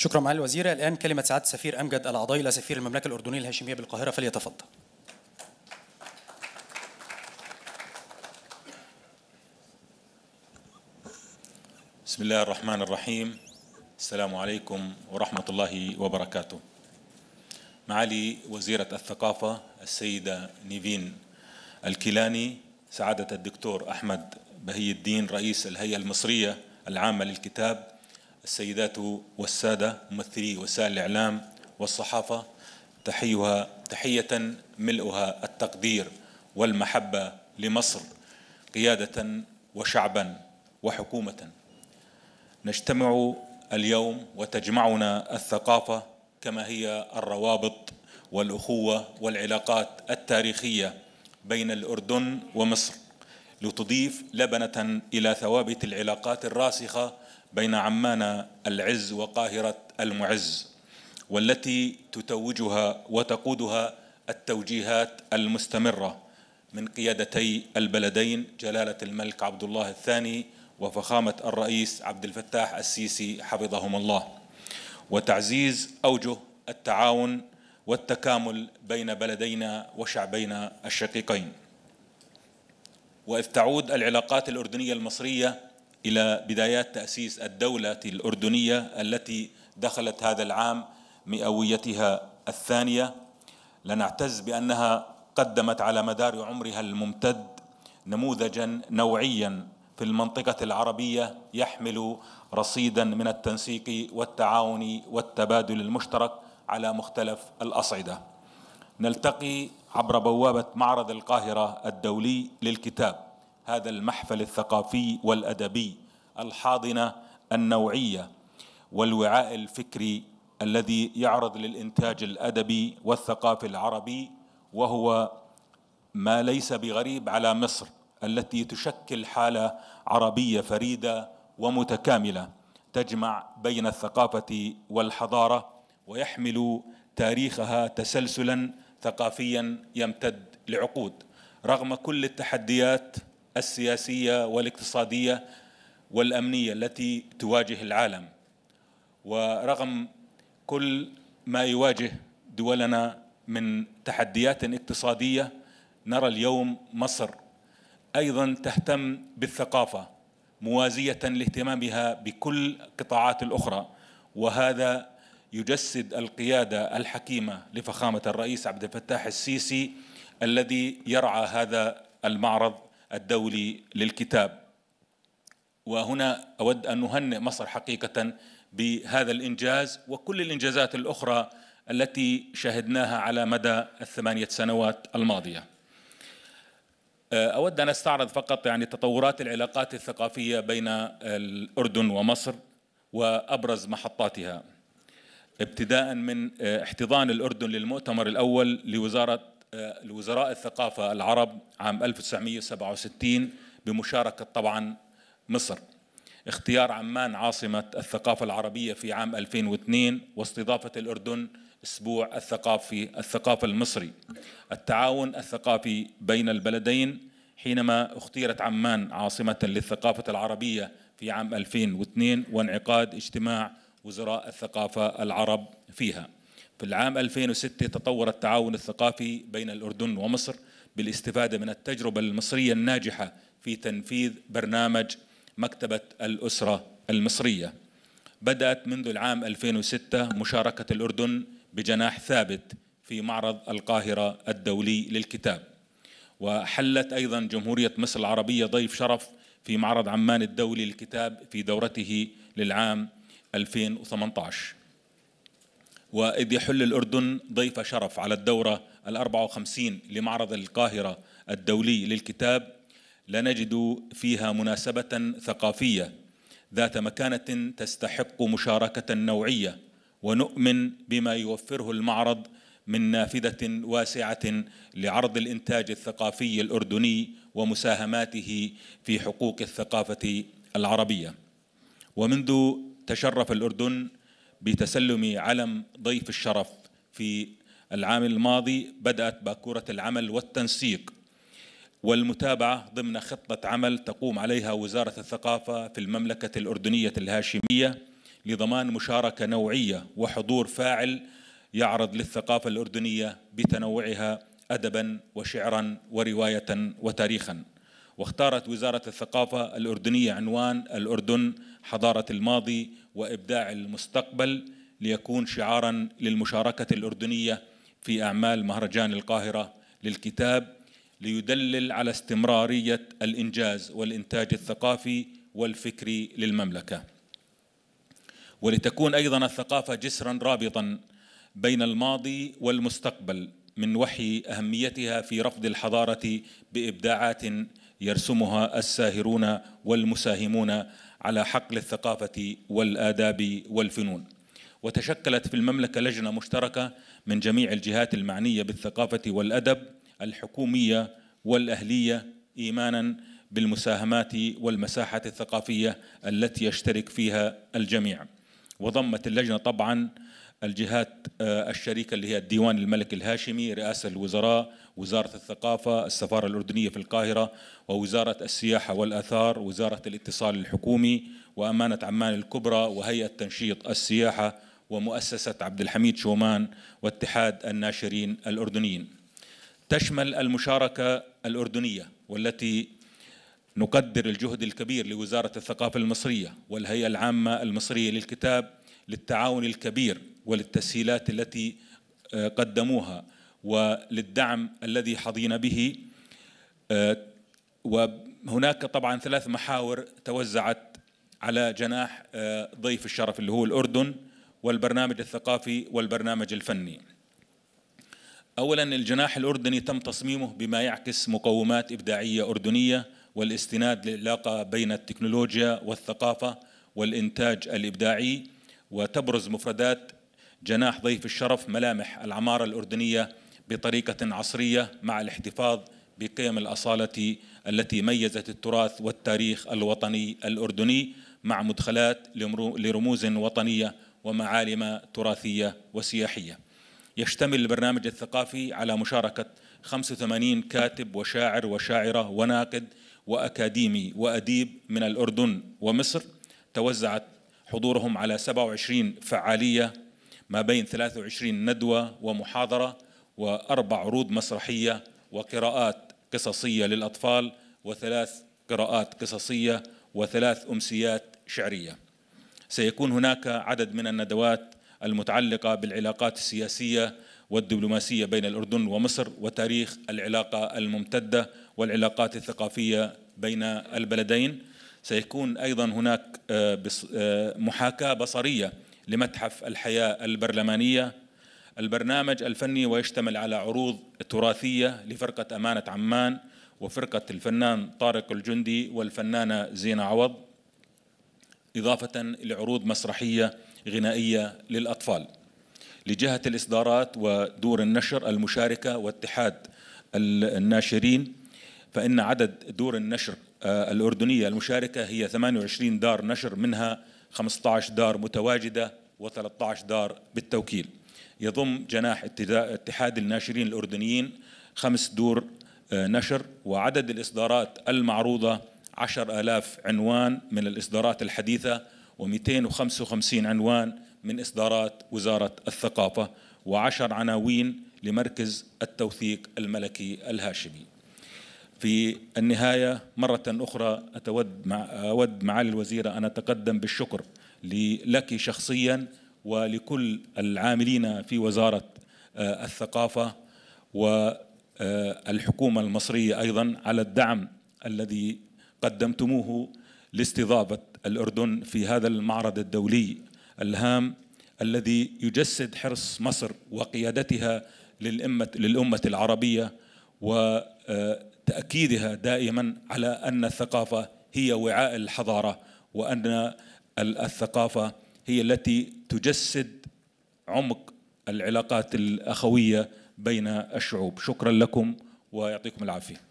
شكرا معالي الوزيرة الآن كلمة سعادة السفير أمجد العضايلة سفير المملكة الأردنية الهاشمية بالقاهرة فليتفضل بسم الله الرحمن الرحيم السلام عليكم ورحمة الله وبركاته معالي وزيرة الثقافة السيدة نيفين الكيلاني سعادة الدكتور أحمد بهي الدين رئيس الهيئة المصرية العامة للكتاب السيدات والسادة ممثلي وسائل الإعلام والصحافة تحيها تحية ملؤها التقدير والمحبة لمصر قيادة وشعبا وحكومة نجتمع اليوم وتجمعنا الثقافة كما هي الروابط والأخوة والعلاقات التاريخية بين الأردن ومصر لتضيف لبنة إلى ثوابت العلاقات الراسخة بين عمان العز وقاهرة المعز والتي تتوجها وتقودها التوجيهات المستمرة من قيادتي البلدين جلالة الملك عبد الله الثاني وفخامة الرئيس عبد الفتاح السيسي حفظهم الله وتعزيز أوجه التعاون والتكامل بين بلدينا وشعبينا الشقيقين وإذ تعود العلاقات الأردنية المصرية إلى بدايات تأسيس الدولة الأردنية التي دخلت هذا العام مئويتها الثانية لنعتز بأنها قدمت على مدار عمرها الممتد نموذجا نوعيا في المنطقة العربية يحمل رصيدا من التنسيق والتعاون والتبادل المشترك على مختلف الأصعدة نلتقي عبر بوابة معرض القاهرة الدولي للكتاب هذا المحفل الثقافي والادبي الحاضنه النوعيه والوعاء الفكري الذي يعرض للانتاج الادبي والثقافي العربي وهو ما ليس بغريب على مصر التي تشكل حاله عربيه فريده ومتكامله تجمع بين الثقافه والحضاره ويحمل تاريخها تسلسلا ثقافيا يمتد لعقود رغم كل التحديات السياسيه والاقتصاديه والامنيه التي تواجه العالم ورغم كل ما يواجه دولنا من تحديات اقتصاديه نرى اليوم مصر ايضا تهتم بالثقافه موازيه لاهتمامها بكل القطاعات الاخرى وهذا يجسد القياده الحكيمه لفخامه الرئيس عبد الفتاح السيسي الذي يرعى هذا المعرض الدولي للكتاب وهنا أود أن نهنئ مصر حقيقة بهذا الإنجاز وكل الإنجازات الأخرى التي شهدناها على مدى الثمانية سنوات الماضية أود أن أستعرض فقط يعني تطورات العلاقات الثقافية بين الأردن ومصر وأبرز محطاتها ابتداء من احتضان الأردن للمؤتمر الأول لوزارة لوزراء الثقافة العرب عام 1967 بمشاركة طبعا مصر اختيار عمان عاصمة الثقافة العربية في عام 2002 واستضافة الأردن أسبوع الثقافي الثقافة المصري التعاون الثقافي بين البلدين حينما اختيرت عمان عاصمة للثقافة العربية في عام 2002 وانعقاد اجتماع وزراء الثقافة العرب فيها في العام 2006 تطور التعاون الثقافي بين الأردن ومصر بالاستفادة من التجربة المصرية الناجحة في تنفيذ برنامج مكتبة الأسرة المصرية بدأت منذ العام 2006 مشاركة الأردن بجناح ثابت في معرض القاهرة الدولي للكتاب وحلت أيضا جمهورية مصر العربية ضيف شرف في معرض عمان الدولي للكتاب في دورته للعام 2018 وإذ يحل الأردن ضيف شرف على الدورة الأربعة وخمسين لمعرض القاهرة الدولي للكتاب لنجد فيها مناسبة ثقافية ذات مكانة تستحق مشاركة نوعية ونؤمن بما يوفره المعرض من نافذة واسعة لعرض الإنتاج الثقافي الأردني ومساهماته في حقوق الثقافة العربية ومنذ تشرف الأردن بتسلم علم ضيف الشرف في العام الماضي بدأت باكورة العمل والتنسيق والمتابعة ضمن خطة عمل تقوم عليها وزارة الثقافة في المملكة الأردنية الهاشمية لضمان مشاركة نوعية وحضور فاعل يعرض للثقافة الأردنية بتنوعها أدبا وشعرا ورواية وتاريخا واختارت وزارة الثقافة الأردنية عنوان الأردن حضارة الماضي وإبداع المستقبل ليكون شعارا للمشاركة الأردنية في أعمال مهرجان القاهرة للكتاب ليدلل على استمرارية الإنجاز والإنتاج الثقافي والفكري للمملكة ولتكون أيضا الثقافة جسرا رابطا بين الماضي والمستقبل من وحي أهميتها في رفض الحضارة بإبداعات يرسمها الساهرون والمساهمون على حقل الثقافه والاداب والفنون وتشكلت في المملكه لجنه مشتركه من جميع الجهات المعنيه بالثقافه والادب الحكوميه والاهليه ايمانا بالمساهمات والمساحه الثقافيه التي يشترك فيها الجميع وضمت اللجنه طبعا الجهات آه، الشريكة اللي هي الديوان الملك الهاشمي رئاسة الوزراء وزارة الثقافة السفارة الأردنية في القاهرة ووزارة السياحة والأثار وزارة الاتصال الحكومي وأمانة عمان الكبرى وهيئة تنشيط السياحة ومؤسسة عبد الحميد شومان واتحاد الناشرين الأردنيين تشمل المشاركة الأردنية والتي نقدر الجهد الكبير لوزارة الثقافة المصرية والهيئة العامة المصرية للكتاب للتعاون الكبير وللتسهيلات التي آه، قدموها وللدعم الذي حظينا به آه، وهناك طبعا ثلاث محاور توزعت على جناح آه، ضيف الشرف اللي هو الأردن والبرنامج الثقافي والبرنامج الفني أولا الجناح الأردني تم تصميمه بما يعكس مقومات إبداعية أردنية والاستناد للعلاقة بين التكنولوجيا والثقافة والإنتاج الإبداعي وتبرز مفردات جناح ضيف الشرف ملامح العمارة الأردنية بطريقة عصرية مع الاحتفاظ بقيم الأصالة التي ميزت التراث والتاريخ الوطني الأردني مع مدخلات لرموز وطنية ومعالم تراثية وسياحية يشتمل البرنامج الثقافي على مشاركة 85 كاتب وشاعر وشاعرة وناقد وأكاديمي وأديب من الأردن ومصر توزعت حضورهم على 27 فعالية ما بين 23 ندوة ومحاضرة وأربع عروض مسرحية وقراءات قصصية للأطفال وثلاث قراءات قصصية وثلاث أمسيات شعرية سيكون هناك عدد من الندوات المتعلقة بالعلاقات السياسية والدبلوماسية بين الأردن ومصر وتاريخ العلاقة الممتدة والعلاقات الثقافية بين البلدين سيكون أيضا هناك آه، آه، محاكاة بصرية لمتحف الحياة البرلمانية البرنامج الفني ويشتمل على عروض تراثية لفرقة أمانة عمان وفرقة الفنان طارق الجندي والفنانة زينة عوض إضافة لعروض مسرحية غنائية للأطفال لجهة الإصدارات ودور النشر المشاركة واتحاد الناشرين فإن عدد دور النشر آه، الأردنية المشاركة هي 28 دار نشر منها 15 دار متواجدة و13 دار بالتوكيل يضم جناح اتحاد الناشرين الأردنيين خمس دور آه، نشر وعدد الإصدارات المعروضة عشر آلاف عنوان من الإصدارات الحديثة و255 عنوان من إصدارات وزارة الثقافة وعشر عناوين لمركز التوثيق الملكي الهاشمي في النهاية مرة أخرى أتود مع أود معالي الوزيرة أن أتقدم بالشكر لك شخصيا ولكل العاملين في وزارة آه، الثقافة والحكومة آه، المصرية أيضا على الدعم الذي قدمتموه لاستضافة الأردن في هذا المعرض الدولي الهام الذي يجسد حرص مصر وقيادتها للأمة, للأمة العربية وتأكيدها آه، دائما على أن الثقافة هي وعاء الحضارة وأن الثقافه هي التي تجسد عمق العلاقات الاخويه بين الشعوب شكرا لكم ويعطيكم العافيه